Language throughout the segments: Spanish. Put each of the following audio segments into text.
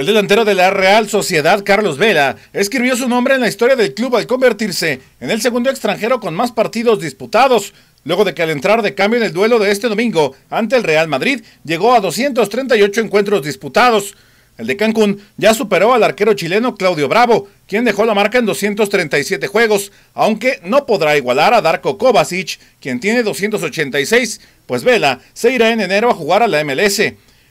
El delantero de la Real Sociedad, Carlos Vela, escribió su nombre en la historia del club al convertirse en el segundo extranjero con más partidos disputados. Luego de que al entrar de cambio en el duelo de este domingo ante el Real Madrid, llegó a 238 encuentros disputados. El de Cancún ya superó al arquero chileno Claudio Bravo, quien dejó la marca en 237 juegos, aunque no podrá igualar a Darko Kovacic, quien tiene 286, pues Vela se irá en enero a jugar a la MLS.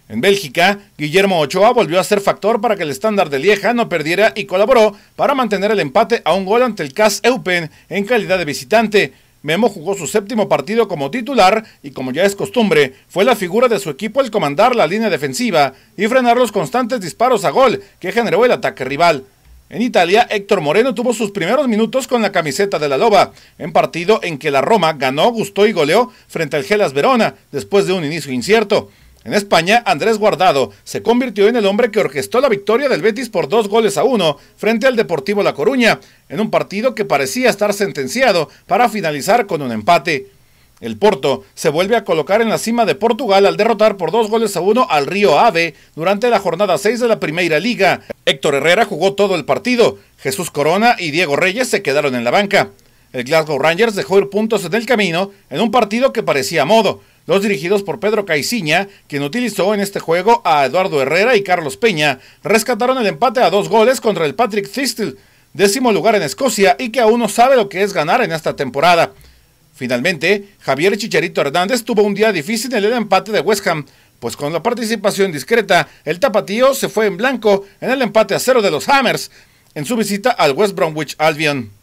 En Bélgica, Guillermo Ochoa volvió a ser factor para que el estándar de Lieja no perdiera y colaboró para mantener el empate a un gol ante el CAS Eupen en calidad de visitante. Memo jugó su séptimo partido como titular y como ya es costumbre, fue la figura de su equipo al comandar la línea defensiva y frenar los constantes disparos a gol que generó el ataque rival. En Italia, Héctor Moreno tuvo sus primeros minutos con la camiseta de la Loba, en partido en que la Roma ganó, gustó y goleó frente al Gelas Verona, después de un inicio incierto. En España, Andrés Guardado se convirtió en el hombre que orquestó la victoria del Betis por dos goles a uno frente al Deportivo La Coruña, en un partido que parecía estar sentenciado para finalizar con un empate. El Porto se vuelve a colocar en la cima de Portugal al derrotar por dos goles a uno al Río Ave durante la jornada 6 de la Primera Liga. Héctor Herrera jugó todo el partido, Jesús Corona y Diego Reyes se quedaron en la banca. El Glasgow Rangers dejó ir puntos en el camino en un partido que parecía modo, los dirigidos por Pedro Caiciña, quien utilizó en este juego a Eduardo Herrera y Carlos Peña, rescataron el empate a dos goles contra el Patrick Thistle, décimo lugar en Escocia y que aún no sabe lo que es ganar en esta temporada. Finalmente, Javier Chicharito Hernández tuvo un día difícil en el empate de West Ham, pues con la participación discreta, el tapatío se fue en blanco en el empate a cero de los Hammers en su visita al West Bromwich Albion.